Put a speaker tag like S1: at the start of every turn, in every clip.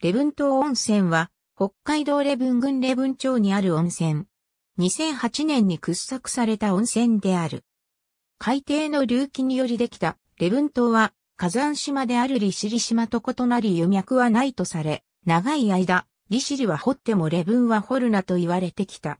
S1: 礼文島温泉は、北海道礼文郡礼文町にある温
S2: 泉。2008年に掘削された温泉である。海底の隆起によりできた礼文島は、火山島である利尻島と異なり油脈はないとされ、長い間、利尻は掘っても礼文は掘るなと言われてきた。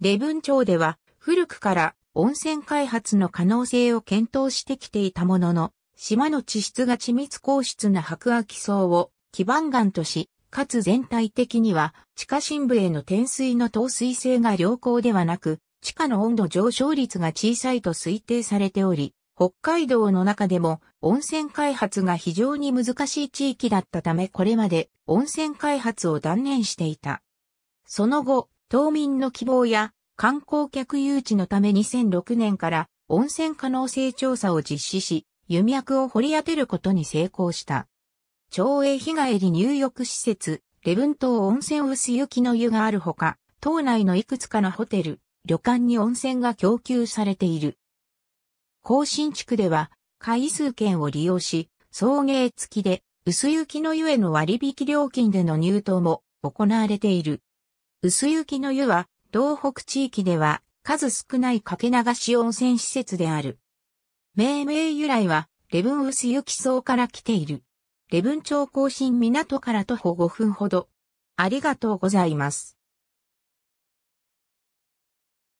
S2: 礼文町では、古くから温泉開発の可能性を検討してきていたものの、島の地質が緻密硬質な白亜紀層を基盤岩とし、かつ全体的には地下深部への転水の透水性が良好ではなく、地下の温度上昇率が小さいと推定されており、北海道の中でも温泉開発が非常に難しい地域だったためこれまで温泉開発を断念していた。その後、島民の希望や観光客誘致のため2006年から温泉可能性調査を実施し、湯脈を掘り当てることに成功した。町営日帰り入浴施設、レブン島温泉薄雪の湯があるほか、島内のいくつかのホテル、旅館に温泉が供給されている。更新地区では、回数券を利用し、送迎付きで、薄雪の湯への割引料金での入湯も行われている。薄雪の湯は、道北地域では数少ない掛け流し温泉施設である。命名由来は、レブン薄雪層から来ている。礼文
S1: 町更新港から徒歩5分ほど。ありがとうございます。